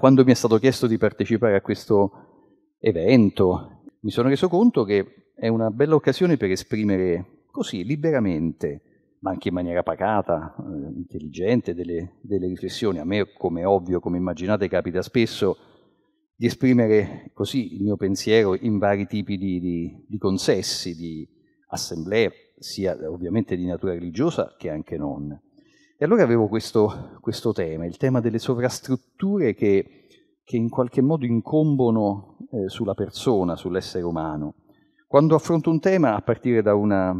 quando mi è stato chiesto di partecipare a questo evento, mi sono reso conto che è una bella occasione per esprimere così liberamente, ma anche in maniera pacata, eh, intelligente, delle, delle riflessioni. A me, come ovvio, come immaginate, capita spesso di esprimere così il mio pensiero in vari tipi di, di, di consessi, di assemblee, sia ovviamente di natura religiosa che anche non. E allora avevo questo, questo tema, il tema delle sovrastrutture che, che in qualche modo incombono eh, sulla persona, sull'essere umano. Quando affronto un tema a partire da una,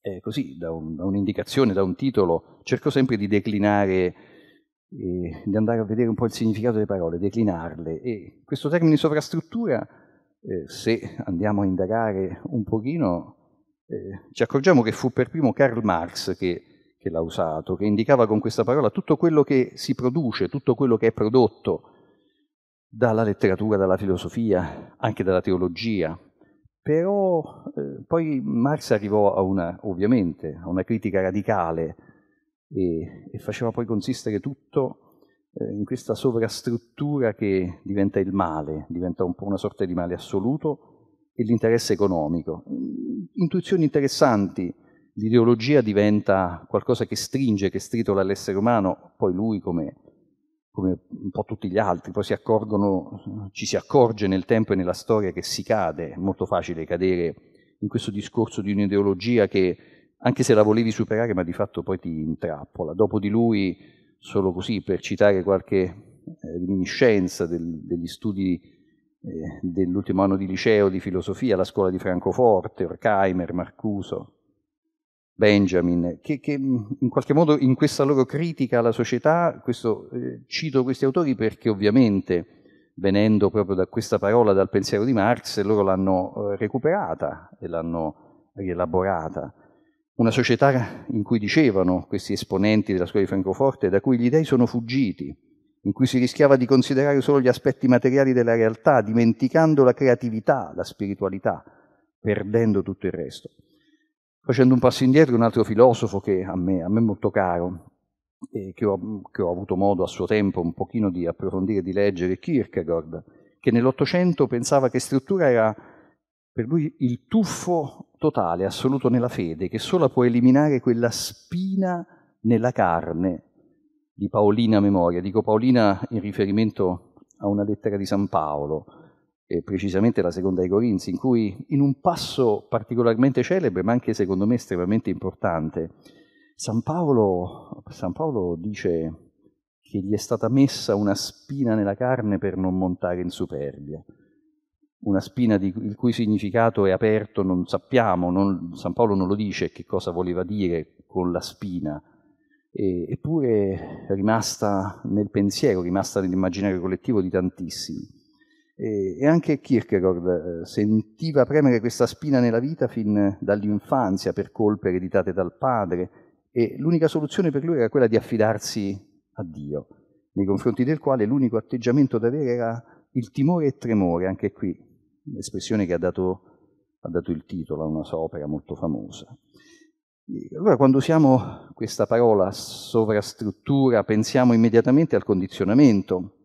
eh, così, da, un, da, un'indicazione, da un titolo, cerco sempre di declinare, eh, di andare a vedere un po' il significato delle parole, declinarle. E questo termine sovrastruttura, eh, se andiamo a indagare un pochino, eh, ci accorgiamo che fu per primo Karl Marx che che l'ha usato, che indicava con questa parola tutto quello che si produce, tutto quello che è prodotto dalla letteratura, dalla filosofia, anche dalla teologia. Però eh, poi Marx arrivò a una, ovviamente, a una critica radicale e, e faceva poi consistere tutto eh, in questa sovrastruttura che diventa il male, diventa un po' una sorta di male assoluto e l'interesse economico. Intuizioni interessanti, l'ideologia diventa qualcosa che stringe, che stritola l'essere umano, poi lui come, come un po' tutti gli altri, poi si accorgono, ci si accorge nel tempo e nella storia che si cade, è molto facile cadere in questo discorso di un'ideologia che anche se la volevi superare ma di fatto poi ti intrappola. Dopo di lui, solo così per citare qualche eh, reminiscenza del, degli studi eh, dell'ultimo anno di liceo di filosofia, la scuola di Francoforte, Horkheimer, Marcuso, Benjamin, che, che, mm, in qualche modo in questa loro critica alla società, questo, eh, cito questi autori perché ovviamente, venendo proprio da questa parola, dal pensiero di Marx, loro l'hanno eh, recuperata e l'hanno rielaborata. Una società in cui dicevano questi esponenti della scuola di Francoforte, da cui gli dei sono fuggiti, in cui si rischiava di considerare solo gli aspetti materiali della realtà, dimenticando la creatività, la spiritualità, perdendo tutto il resto. Facendo un passo indietro, un altro filosofo che a me, a me è molto caro, e che ho, che ho, avuto modo a suo tempo un pochino di approfondire, di leggere, Kierkegaard, che nell'Ottocento pensava che struttura era per lui il tuffo totale, assoluto nella fede, che sola può eliminare quella spina nella carne di Paolina Memoria. Dico Paolina in riferimento a una lettera di San Paolo, eh, precisamente la seconda ai Corinzi, in cui in un passo particolarmente celebre, ma anche secondo me estremamente importante, San Paolo, San Paolo dice che gli è stata messa una spina nella carne per non montare in superbia una spina di, il cui significato è aperto, non sappiamo, non, San Paolo non lo dice che cosa voleva dire con la spina, e, eppure rimasta nel pensiero, rimasta nell'immaginario collettivo di tantissimi. E, e anche Kierkegaard eh, sentiva premere questa spina nella vita fin dall'infanzia per colpe ereditate dal padre e l'unica soluzione per lui era quella di affidarsi a Dio, nei confronti del quale l'unico atteggiamento da avere era il timore e tremore, anche qui l'espressione che ha dato, ha dato il titolo a una sua opera molto famosa. Allora, quando usiamo questa parola sovrastruttura, pensiamo immediatamente al condizionamento,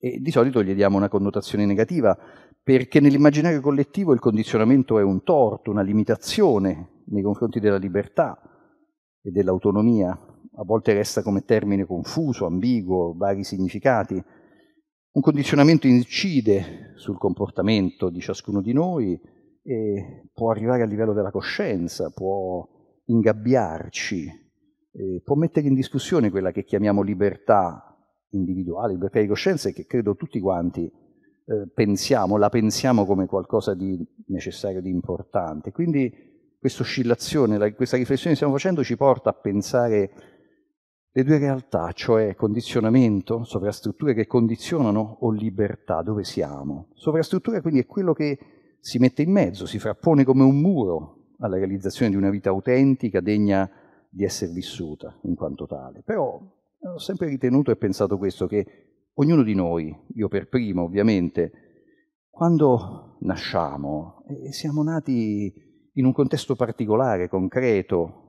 e di solito gli diamo una connotazione negativa, perché nell'immaginario collettivo il condizionamento è un torto, una limitazione nei confronti della libertà e dell'autonomia. A volte resta come termine confuso, ambiguo, vari significati. Un condizionamento incide sul comportamento di ciascuno di noi e può arrivare al livello della coscienza, può ingabbiarci, può mettere in discussione quella che chiamiamo libertà individuale, libertà di coscienza, e che credo tutti quanti eh, pensiamo, la pensiamo come qualcosa di necessario, di importante. Quindi questa oscillazione, la, questa riflessione che stiamo facendo ci porta a pensare le due realtà, cioè condizionamento, sovrastrutture che condizionano o libertà, dove siamo. Sovrastruttura quindi è quello che si mette in mezzo, si frappone come un muro alla realizzazione di una vita autentica, degna di essere vissuta in quanto tale. Però ho sempre ritenuto e pensato questo, che ognuno di noi, io per primo ovviamente, quando nasciamo eh, siamo nati in un contesto particolare, concreto,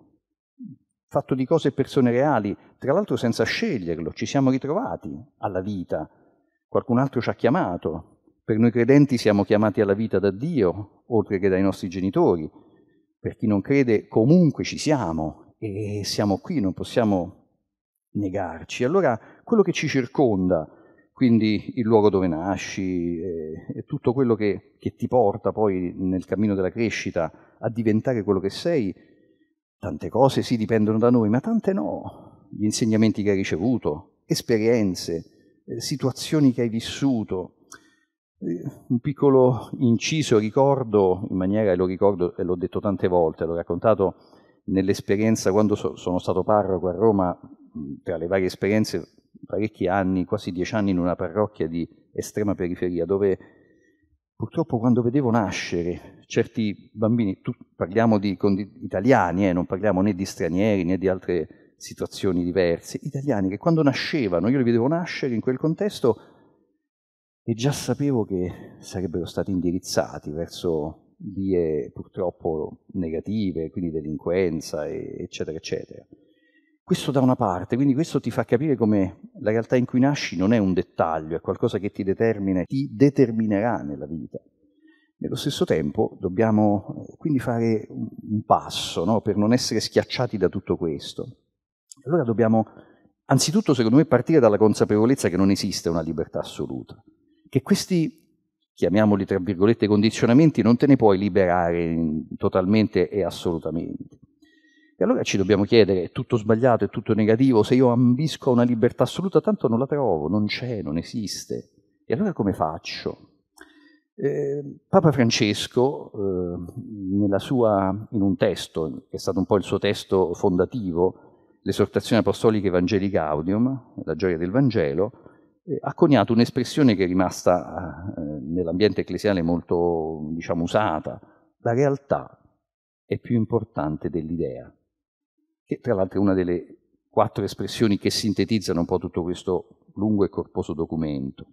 fatto di cose e persone reali, tra l'altro senza sceglierlo, ci siamo ritrovati alla vita, qualcun altro ci ha chiamato, per noi credenti siamo chiamati alla vita da Dio, oltre che dai nostri genitori, per chi non crede comunque ci siamo e siamo qui, non possiamo negarci. Allora quello che ci circonda, quindi il luogo dove nasci e, e tutto quello che, che ti porta poi nel cammino della crescita a diventare quello che sei, tante cose sì dipendono da noi, ma tante no. Gli insegnamenti che hai ricevuto, esperienze, eh, situazioni che hai vissuto, eh, un piccolo inciso ricordo in maniera, e lo ricordo e l'ho detto tante volte, l'ho raccontato nell'esperienza, quando so, sono stato parroco a Roma, tra le varie esperienze, parecchi anni, quasi dieci anni in una parrocchia di estrema periferia, dove purtroppo quando vedevo nascere certi bambini, tu, parliamo di, di italiani, eh, non parliamo né di stranieri né di altre situazioni diverse, italiani che quando nascevano, io li vedevo nascere in quel contesto e già sapevo che sarebbero stati indirizzati verso vie eh, purtroppo negative, quindi delinquenza, eccetera, eccetera. Questo da una parte, quindi questo ti fa capire come la realtà in cui nasci non è un dettaglio, è qualcosa che ti determina, ti determinerà nella vita. Nello stesso tempo dobbiamo eh, quindi fare un passo no? per non essere schiacciati da tutto questo. Allora dobbiamo anzitutto, secondo me, partire dalla consapevolezza che non esiste una libertà assoluta, che questi chiamiamoli tra virgolette condizionamenti, non te ne puoi liberare totalmente e assolutamente. E allora ci dobbiamo chiedere, è tutto sbagliato, è tutto negativo, se io ambisco a una libertà assoluta, tanto non la trovo, non c'è, non esiste. E allora come faccio? Eh, Papa Francesco, eh, sua, in un testo, che è stato un po' il suo testo fondativo, l'esortazione apostolica Evangelii Gaudium, la gioia del Vangelo, eh, ha coniato un'espressione che è rimasta eh, nell'ambiente ecclesiale molto diciamo, usata, la realtà è più importante dell'idea, che tra l'altro è una delle quattro espressioni che sintetizzano un po' tutto questo lungo e corposo documento.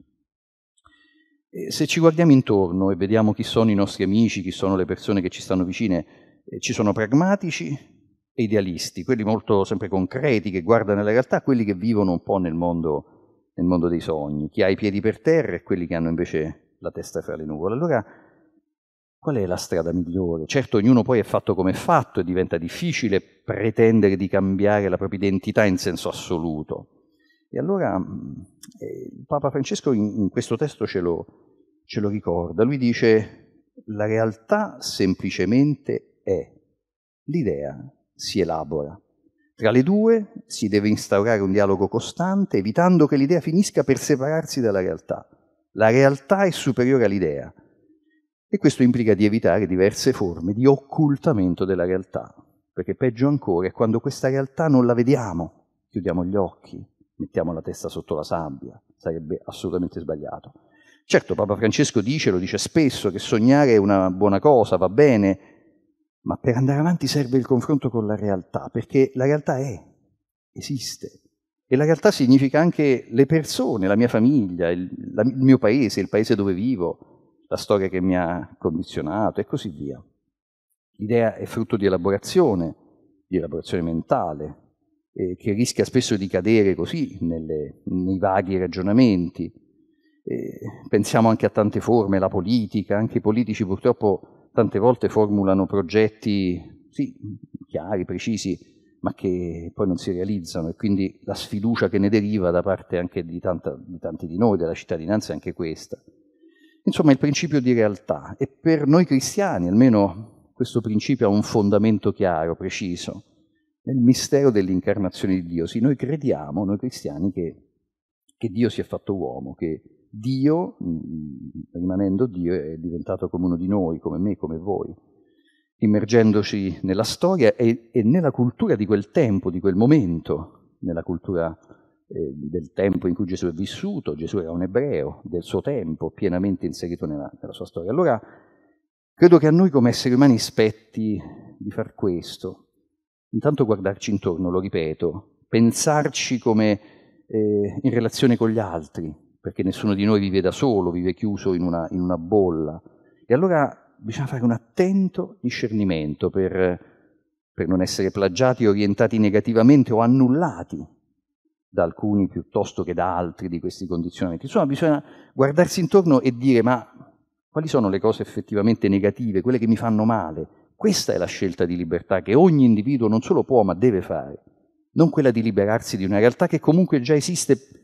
Eh, se ci guardiamo intorno e vediamo chi sono i nostri amici, chi sono le persone che ci stanno vicine, ci sono pragmatici e idealisti, quelli molto sempre concreti che guardano alla realtà, quelli che vivono un po' nel mondo nel mondo dei sogni, chi ha i piedi per terra e quelli che hanno invece la testa fra le nuvole. Allora, qual è la strada migliore? Certo, ognuno poi è fatto come è fatto e diventa difficile pretendere di cambiare la propria identità in senso assoluto. E allora mm, eh, Papa Francesco in, in questo testo ce lo, ce lo ricorda. Lui dice, la realtà semplicemente è, l'idea si elabora. Tra le due si deve instaurare un dialogo costante, evitando che l'idea finisca per separarsi dalla realtà. La realtà è superiore all'idea e questo implica di evitare diverse forme di occultamento della realtà, perché peggio ancora è quando questa realtà non la vediamo, chiudiamo gli occhi, mettiamo la testa sotto la sabbia, sarebbe assolutamente sbagliato. Certo, Papa Francesco dice, lo dice spesso, che sognare è una buona cosa, va bene, ma per andare avanti serve il confronto con la realtà, perché la realtà è, esiste. E la realtà significa anche le persone, la mia famiglia, il, la, il mio paese, il paese dove vivo, la storia che mi ha condizionato e così via. L'idea è frutto di elaborazione, di elaborazione mentale, eh, che rischia spesso di cadere così nelle, nei vaghi ragionamenti. Eh, pensiamo anche a tante forme, la politica, anche i politici purtroppo tante volte formulano progetti, sì, chiari, precisi, ma che poi non si realizzano e quindi la sfiducia che ne deriva da parte anche di, tanta, di tanti di noi, della cittadinanza, è anche questa. Insomma, il principio di realtà e per noi cristiani, almeno questo principio ha un fondamento chiaro, preciso, nel mistero dell'incarnazione di Dio. Sì, noi crediamo, noi cristiani, che, che Dio si è fatto uomo, che Dio, mm, rimanendo Dio, è diventato come uno di noi, come me, come voi, immergendoci nella storia e, e nella cultura di quel tempo, di quel momento, nella cultura eh, del tempo in cui Gesù è vissuto, Gesù era un ebreo del suo tempo, pienamente inserito nella, nella sua storia. Allora, credo che a noi come esseri umani spetti di far questo, intanto guardarci intorno, lo ripeto, pensarci come eh, in relazione con gli altri, perché nessuno di noi vive da solo, vive chiuso in una, in una bolla. E allora bisogna fare un attento discernimento per, per non essere plagiati, orientati negativamente o annullati da alcuni piuttosto che da altri di questi condizionamenti. Insomma, bisogna guardarsi intorno e dire ma quali sono le cose effettivamente negative, quelle che mi fanno male. Questa è la scelta di libertà che ogni individuo non solo può ma deve fare, non quella di liberarsi di una realtà che comunque già esiste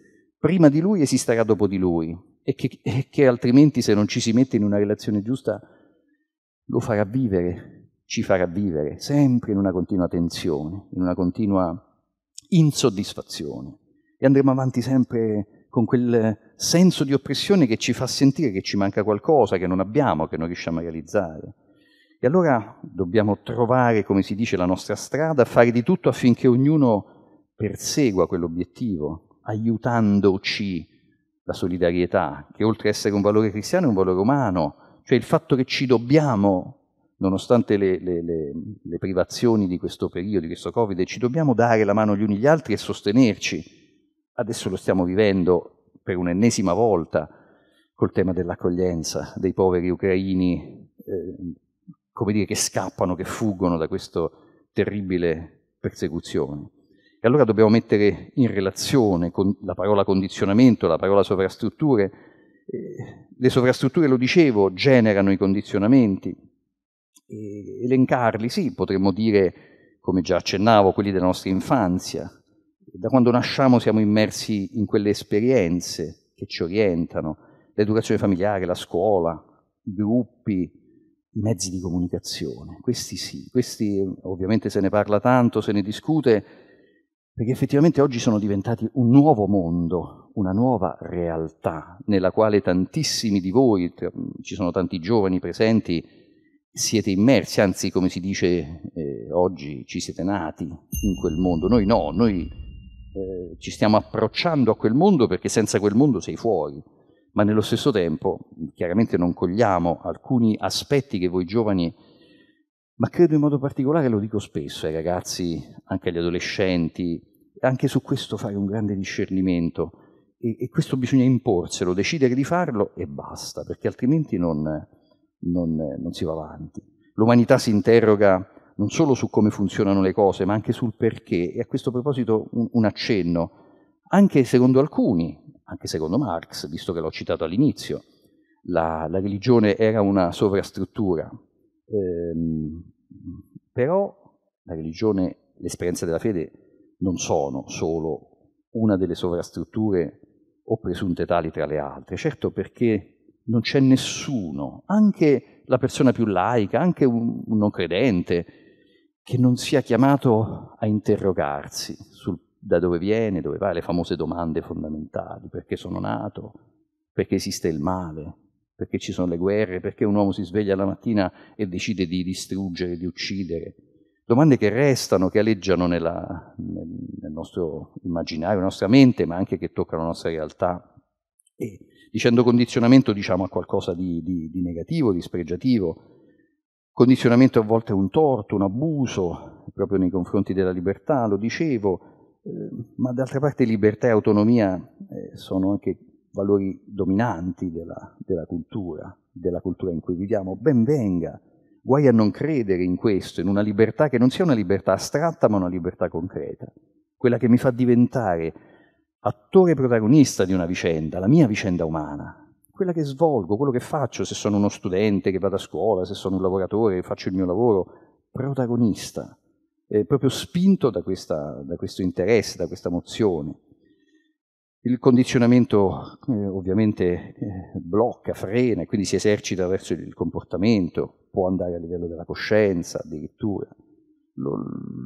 prima di lui esisterà dopo di lui e che, e che altrimenti se non ci si mette in una relazione giusta lo farà vivere, ci farà vivere, sempre in una continua tensione, in una continua insoddisfazione. E andremo avanti sempre con quel senso di oppressione che ci fa sentire che ci manca qualcosa, che non abbiamo, che non riusciamo a realizzare. E allora dobbiamo trovare, come si dice, la nostra strada, fare di tutto affinché ognuno persegua quell'obiettivo, aiutandoci la solidarietà, che oltre ad essere un valore cristiano è un valore umano, cioè il fatto che ci dobbiamo, nonostante le, le, le, le privazioni di questo periodo, di questo Covid, ci dobbiamo dare la mano gli uni agli altri e sostenerci. Adesso lo stiamo vivendo per un'ennesima volta col tema dell'accoglienza dei poveri ucraini, eh, come dire, che scappano, che fuggono da questa terribile persecuzione. E allora dobbiamo mettere in relazione con la parola condizionamento, la parola sovrastrutture. Eh, le sovrastrutture, lo dicevo, generano i condizionamenti. E elencarli, sì, potremmo dire, come già accennavo, quelli della nostra infanzia. Da quando nasciamo siamo immersi in quelle esperienze che ci orientano, l'educazione familiare, la scuola, i gruppi, i mezzi di comunicazione. Questi sì, questi ovviamente se ne parla tanto, se ne discute, perché effettivamente oggi sono diventati un nuovo mondo, una nuova realtà nella quale tantissimi di voi, mm, ci sono tanti giovani presenti, siete immersi, anzi come si dice eh, oggi ci siete nati in quel mondo, noi no, noi eh, ci stiamo approcciando a quel mondo perché senza quel mondo sei fuori, ma nello stesso tempo chiaramente non cogliamo alcuni aspetti che voi giovani ma credo in modo particolare, lo dico spesso ai ragazzi, anche agli adolescenti, anche su questo fare un grande discernimento e, e questo bisogna imporselo, decidere di farlo e basta, perché altrimenti non, non, non si va avanti. L'umanità si interroga non solo su come funzionano le cose, ma anche sul perché. E a questo proposito un, un, accenno, anche secondo alcuni, anche secondo Marx, visto che l'ho citato all'inizio, la, la religione era una sovrastruttura ehm, però la religione, l'esperienza della fede non sono solo una delle sovrastrutture o presunte tali tra le altre, certo perché non c'è nessuno, anche la persona più laica, anche un, un non credente, che non sia chiamato a interrogarsi sul, da dove viene, dove va, le famose domande fondamentali, perché sono nato, perché esiste il male, perché ci sono le guerre, perché un uomo si sveglia la mattina e decide di distruggere, di uccidere. Domande che restano, che aleggiano nella, nel nostro immaginario, nella nostra mente, ma anche che toccano la nostra realtà. E dicendo condizionamento diciamo a qualcosa di, di, di negativo, di spregiativo. Condizionamento a volte è un torto, un abuso, proprio nei confronti della libertà, lo dicevo, ehm, ma d'altra parte libertà e autonomia eh, sono anche valori dominanti della, della cultura, della cultura in cui viviamo, ben venga. Guai a non credere in questo, in una libertà che non sia una libertà astratta, ma una libertà concreta, quella che mi fa diventare attore protagonista di una vicenda, la mia vicenda umana, quella che svolgo, quello che faccio, se sono uno studente che vado a scuola, se sono un lavoratore che faccio il mio lavoro, protagonista, eh, proprio spinto da, questa, da questo interesse, da questa mozione. Il condizionamento eh, ovviamente eh, blocca, frena, quindi si esercita verso il comportamento, può andare a livello della coscienza addirittura, lo,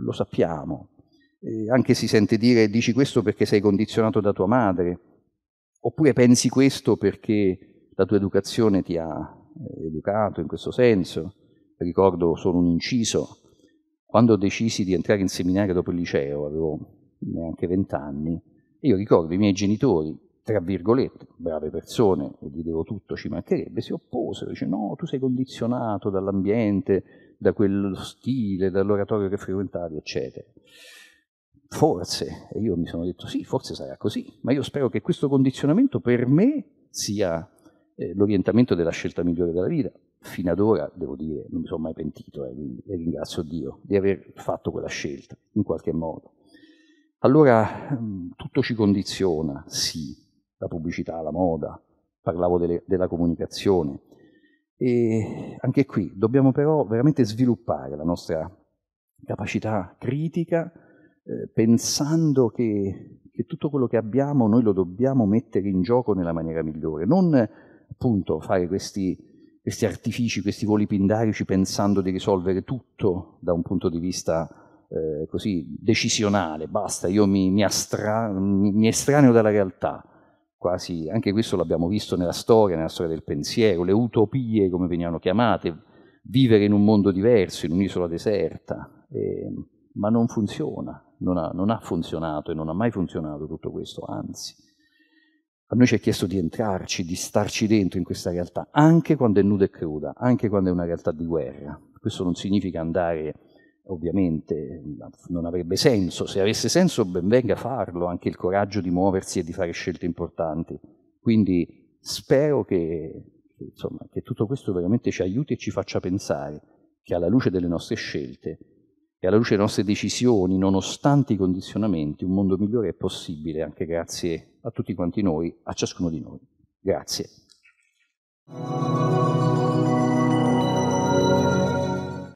lo sappiamo. E anche si sente dire dici questo perché sei condizionato da tua madre, oppure pensi questo perché la tua educazione ti ha eh, educato in questo senso. Ricordo solo un inciso, quando decisi di entrare in seminario dopo il liceo, avevo neanche vent'anni, io ricordo i miei genitori, tra virgolette, brave persone, e gli devo tutto, ci mancherebbe, si opposero, dice no, tu sei condizionato dall'ambiente, da quello stile, dall'oratorio che frequentavi, eccetera. Forse, e io mi sono detto sì, forse sarà così, ma io spero che questo condizionamento per me sia eh, l'orientamento della scelta migliore della vita. Fino ad ora, devo dire, non mi sono mai pentito eh, e ringrazio Dio di aver fatto quella scelta, in qualche modo allora mm, tutto ci condiziona, sì, la pubblicità, la moda, parlavo delle, della comunicazione. E anche qui dobbiamo però veramente sviluppare la nostra capacità critica, eh, pensando che, che, tutto quello che abbiamo noi lo dobbiamo mettere in gioco nella maniera migliore, non appunto fare questi, questi artifici, questi voli pindarici pensando di risolvere tutto da un punto di vista eh, così decisionale, basta, io mi, mi, astra, mi, estraneo dalla realtà. Quasi, anche questo l'abbiamo visto nella storia, nella storia del pensiero, le utopie come venivano chiamate, vivere in un mondo diverso, in un'isola deserta, eh, ma non funziona, non ha, non ha, funzionato e non ha mai funzionato tutto questo, anzi. A noi ci è chiesto di entrarci, di starci dentro in questa realtà, anche quando è nuda e cruda, anche quando è una realtà di guerra. Questo non significa andare ovviamente non avrebbe senso, se avesse senso ben venga farlo, anche il coraggio di muoversi e di fare scelte importanti. Quindi spero che, insomma, che tutto questo veramente ci aiuti e ci faccia pensare che alla luce delle nostre scelte e alla luce delle nostre decisioni, nonostante i condizionamenti, un mondo migliore è possibile anche grazie a tutti quanti noi, a ciascuno di noi. Grazie.